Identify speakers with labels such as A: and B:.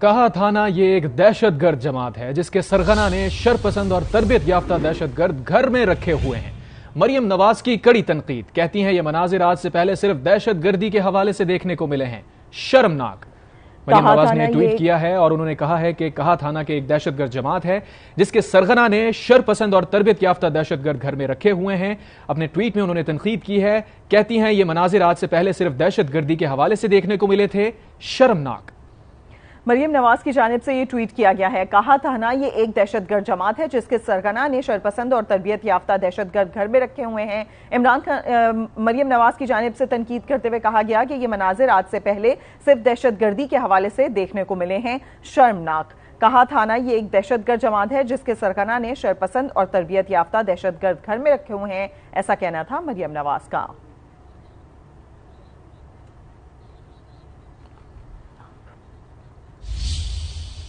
A: कहा थाना ये एक दहशतगर्द जमात है जिसके सरगना ने शरपसंद और तरबियत याफ्ता दहशतगर्द घर में रखे हुए हैं मरियम नवाज की कड़ी तनकीद कहती हैं ये मनाजिर आज से पहले सिर्फ दहशत गर्दी के हवाले से देखने को मिले हैं शर्मनाक
B: मरियम नवाज ने ट्वीट किया
A: है और उन्होंने कहा है कि कहा थाना के एक दहशतगर्द जमात है जिसके सरगना ने शरपसंद और तरबियत याफ्ता दहशतगर्द घर में रखे हुए हैं अपने ट्वीट में उन्होंने तनकीद की है कहती हैं ये मनाजिर आज से पहले सिर्फ दहशतगर्दी के हवाले से देखने को मिले थे शर्मनाक
C: मरियम नवाज की जानब से ये ट्वीट किया गया है कहा था ना ये एक दहशतगर्द जमात है जिसके सरगना ने शरपसंद और तरबियत याफ्ता दहशतगर्द घर में रखे हुए हैं इमरान खान मरियम नवाज की जानब से तनकीद करते हुए कहा गया कि ये मनाजिर आज से पहले सिर्फ दहशतगर्दी के हवाले से देखने को मिले हैं शर्मनाक कहा थाना ये एक दहशतगर्द जमात है जिसके सरगना ने शरपसंद और तरबियत याफ्ता दहशतगर्द घर में रखे हुए हैं ऐसा कहना था मरियम नवाज का